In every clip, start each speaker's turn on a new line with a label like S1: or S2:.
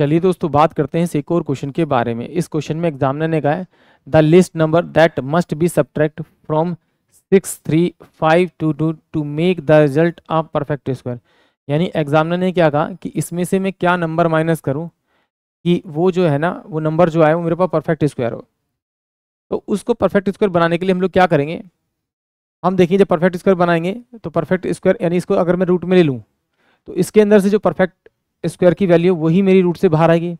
S1: चलिए दोस्तों बात करते हैं एक और क्वेश्चन के बारे में इस क्वेश्चन में एग्जामिनर ने कहा है the list number that must be subtract from six three five two two to make the result of perfect square यानी एग्जामिनर ने क्या कहा कि इसमें से मैं क्या नंबर माइनस करूं कि वो जो है ना वो नंबर जो आए वो मेरे पास परफेक्ट स्क्वायर हो तो उसको परफेक्ट स्क्वायर बनाने के लिए हम लोग क्या करेंगे हम देखिए जब परफेक्ट स्क्वायर बनाएंगे तो परफेक्ट स्क्वायर यानी इसको अगर मैं रूट में ले लूँ तो इसके अंदर से जो परफेक्ट स्क्वायर की वैल्यू वही मेरी रूट से बाहर आएगी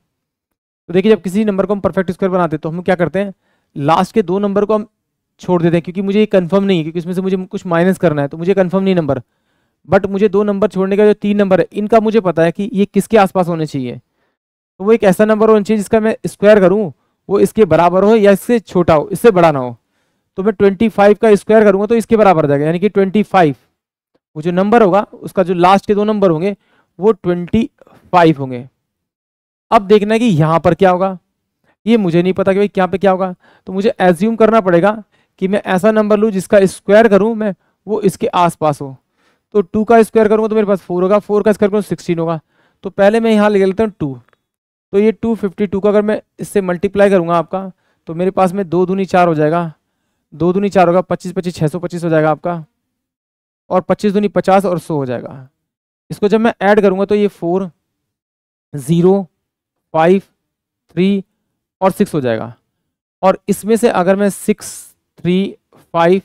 S1: तो देखिए जब किसी नंबर को हम परफेक्ट स्क्वायर बनाते हैं तो हम क्या करते हैं लास्ट के दो नंबर को हम छोड़ देते हैं क्योंकि मुझे ये कन्फर्म नहीं है क्योंकि इसमें से मुझे कुछ माइनस करना है तो मुझे कन्फर्म नहीं नंबर बट मुझे दो नंबर छोड़ने का जो तीन नंबर है इनका मुझे पता है कि ये किसके आसपास होने चाहिए तो वो एक ऐसा नंबर होना चाहिए जिसका मैं स्क्वायर करूँ वो इसके बराबर हो या इससे छोटा हो इससे बड़ा ना हो तो मैं ट्वेंटी फाइव का स्क्वायर करूँगा तो इसके बराबर जाएगा यानी कि ट्वेंटी फाइव वो जो नंबर होगा उसका जो लास्ट के दो नंबर होंगे वो ट्वेंटी फाइव होंगे अब देखना है कि यहाँ पर क्या होगा ये मुझे नहीं पता कि भाई यहाँ पे क्या होगा तो मुझे एज्यूम करना पड़ेगा कि मैं ऐसा नंबर लूँ जिसका स्क्वायर करूँ मैं वो इसके आसपास हो तो टू का स्क्वायर करूँगा तो मेरे पास फोर होगा फोर का स्क्वायर करूँ सिक्सटीन तो होगा तो पहले मैं यहाँ ले लेता हूँ टू तो ये टू फिफ्टी टू का अगर मैं इससे मल्टीप्लाई करूँगा आपका तो मेरे पास में दो दूनी चार हो जाएगा दो दूनी चार होगा पच्चीस पच्चीस छः सौ पच्चीस हो जाएगा आपका और पच्चीस दूनी पचास और सौ हो जाएगा इसको जब मैं ऐड करूँगा तो ये फोर ज़ीरो फाइव थ्री और सिक्स हो जाएगा और इसमें से अगर मैं six three five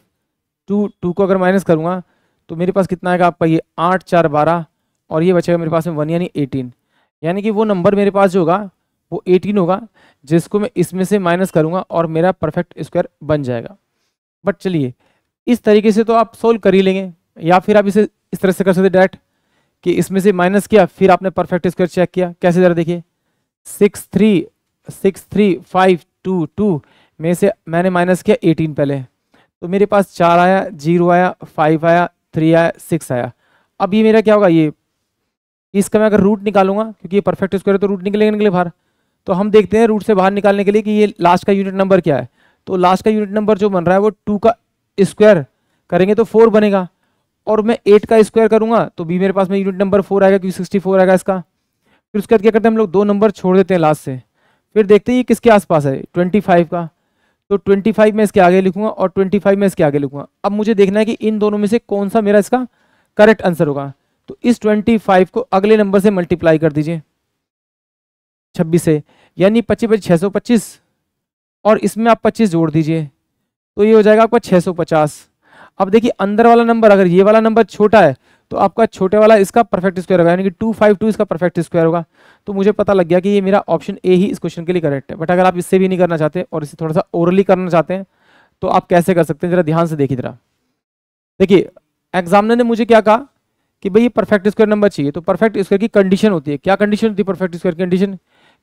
S1: two two को अगर माइनस करूँगा तो मेरे पास कितना आएगा आपका ये आठ चार बारह और ये बचेगा मेरे पास में वन यानी एटीन यानी कि वो नंबर मेरे पास जो होगा वो एटीन होगा जिसको मैं इसमें से माइनस करूँगा और मेरा परफेक्ट स्क्वायर बन जाएगा बट चलिए इस तरीके से तो आप सोल्व कर ही लेंगे या फिर आप इसे इस तरह से कर सकते डायरेक्ट कि इसमें से माइनस किया फिर आपने परफेक्ट स्क्वायर चेक किया कैसे जरा देखिए six three six three five two two में से मैंने माइनस किया एटीन पहले तो मेरे पास चार आया जीरो आया फाइव आया थ्री आया सिक्स आया अब ये मेरा क्या होगा ये इसका मैं अगर रूट निकालूंगा क्योंकि ये परफेक्ट स्क्वायर है तो रूट निकलेंगे निकले बाहर तो हम देखते हैं रूट से बाहर निकालने के लिए कि ये लास्ट का यूनिट नंबर क्या है तो लास्ट का यूनिट नंबर जो बन रहा है वो टू का स्क्वायर करेंगे तो फोर बनेगा और मैं एट का स्क्वायर करूंगा तो बी मेरे पास में यूनिट नंबर फोर आएगा क्योंकि सिक्सटी फोर आएगा इसका फिर उसके बाद क्या करते हैं हम लोग दो नंबर छोड़ देते हैं लास्ट से फिर देखते हैं ये किसके आसपास है ट्वेंटी फाइव का तो ट्वेंटी फाइव मैं इसके आगे लिखूंगा और ट्वेंटी फाइव में इसके आगे लिखूंगा अब मुझे देखना है कि इन दोनों में से कौन सा मेरा इसका करेक्ट आंसर होगा तो इस ट्वेंटी फाइव को अगले नंबर से मल्टीप्लाई कर दीजिए छब्बीस से यानी पच्चीस पच्चीस छः सौ पच्चीस और इसमें आप पच्चीस जोड़ दीजिए तो ये हो जाएगा आपका छः सौ पचास अब देखिए अंदर वाला नंबर अगर ये वाला नंबर छोटा है तो आपका छोटे वाला इसका परफेक्ट स्क्वायर होगा यानी कि टू फाइव टू इसका परफेक्ट स्क्वायर होगा तो मुझे पता लग गया कि ये मेरा ऑप्शन ए ही इस क्वेश्चन के लिए करेक्ट है बट अगर आप इससे भी नहीं करना चाहते और इसे थोड़ा सा ओरली करना चाहते हैं तो आप कैसे कर सकते हैं जरा ध्यान से देखिए जरा देखिए एग्जामिनर ने मुझे क्या कहा कि भाई ये परफेक्ट स्क्वायर नंबर चाहिए तो परफेक्ट स्क्वायर की कंडीशन होती है क्या कंडीशन होती है परफेक्ट स्क्वायर की कंडीशन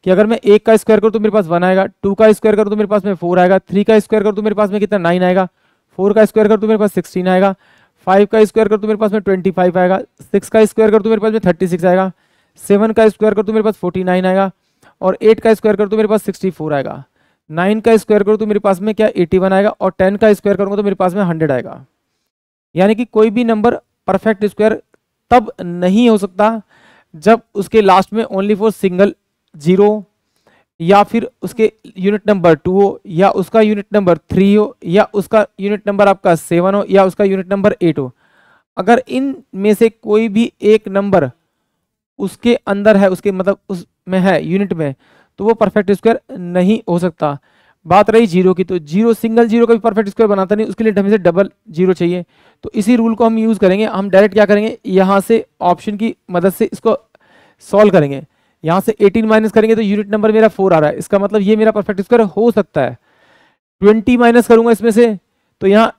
S1: कि अगर मैं एक का स्क्वायर करूँ तो मेरे पास वन आएगा टू का स्क्वायर करूँ तो मेरे पास में फोर आएगा थ्री का स्क्वायर करूँ तो मेरे पास में कितना नाइन आएगा फोर का स्क्वायर कर तो मेरे पास सिक्सटीन आएगा फाइव का स्क्वायर कर तो मेरे पास में ट्वेंटी फाइव आएगा सिक्स का स्क्वायर कर तो मेरे पास में थर्टी सिक्स आएगा सेवन का स्क्वायर कर तो मेरे पास फोर्टी नाइन आएगा और एट का स्क्वायर कर तो मेरे पास सिक्सटी फोर आएगा नाइन का स्क्वायर करो तो मेरे पास में क्या एटी वन आएगा और टेन का स्क्वायर करूँगा तो मेरे पास में हंड्रेड आएगा यानी कि कोई भी नंबर परफेक्ट स्क्वायर तब नहीं हो सकता जब उसके लास्ट में ओनली फॉर सिंगल जीरो या फिर उसके यूनिट नंबर टू हो या उसका यूनिट नंबर थ्री हो या उसका यूनिट नंबर आपका सेवन हो या उसका यूनिट नंबर एट हो अगर इन में से कोई भी एक नंबर उसके अंदर है उसके मतलब उस में है यूनिट में तो वो परफेक्ट स्क्वायर नहीं हो सकता बात रही जीरो की तो जीरो सिंगल जीरो का भी परफेक्ट स्क्वायर बनाता नहीं उसके लिए हमें से डबल जीरो चाहिए तो इसी रूल को हम यूज़ करेंगे हम डायरेक्ट क्या करेंगे यहाँ से ऑप्शन की मदद से इसको सॉल्व करेंगे यहाँ से 18 माइनस करेंगे तो यूनिट नंबर मेरा 4 आ रहा है इसका मतलब ये मेरा परफेक्ट स्क्वायर हो सकता है 20 माइनस करूंगा इसमें से तो यहाँ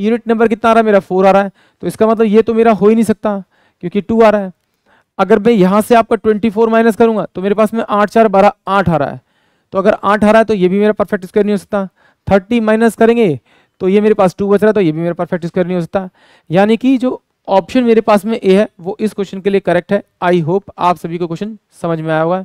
S1: यूनिट नंबर कितना आ रहा है मेरा 4 आ रहा है तो इसका मतलब ये तो मेरा हो ही नहीं सकता क्योंकि 2 आ रहा है अगर मैं यहाँ से आपका 24 माइनस करूंगा तो मेरे पास में आठ चार बारह आठ आ रहा है तो अगर आठ आ रहा है तो ये भी मेरा परफेक्ट स्क्वायर नहीं हो सकता थर्टी माइनस करेंगे तो ये मेरे पास टू बच रहा है तो ये भी मेरा परफेक्ट स्क्वायर नहीं हो सकता यानी कि जो ऑप्शन मेरे पास में ए है वो इस क्वेश्चन के लिए करेक्ट है आई होप आप सभी को क्वेश्चन समझ में आया होगा